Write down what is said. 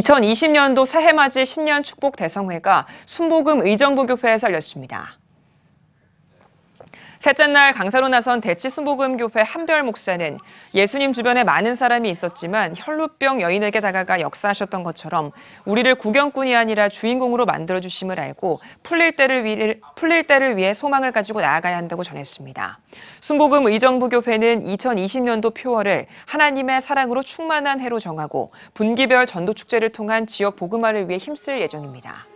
2020년도 새해맞이 신년 축복 대성회가 순복음 의정부교회에서 열렸습니다. 셋째 날 강사로 나선 대치순복음교회 한별 목사는 예수님 주변에 많은 사람이 있었지만 혈루병 여인에게 다가가 역사하셨던 것처럼 우리를 구경꾼이 아니라 주인공으로 만들어 주심을 알고 풀릴 때를 위해 풀릴 때를 위해 소망을 가지고 나아가야 한다고 전했습니다. 순복음 의정부교회는 2020년도 표어를 하나님의 사랑으로 충만한 해로 정하고 분기별 전도 축제를 통한 지역 복음화를 위해 힘쓸 예정입니다.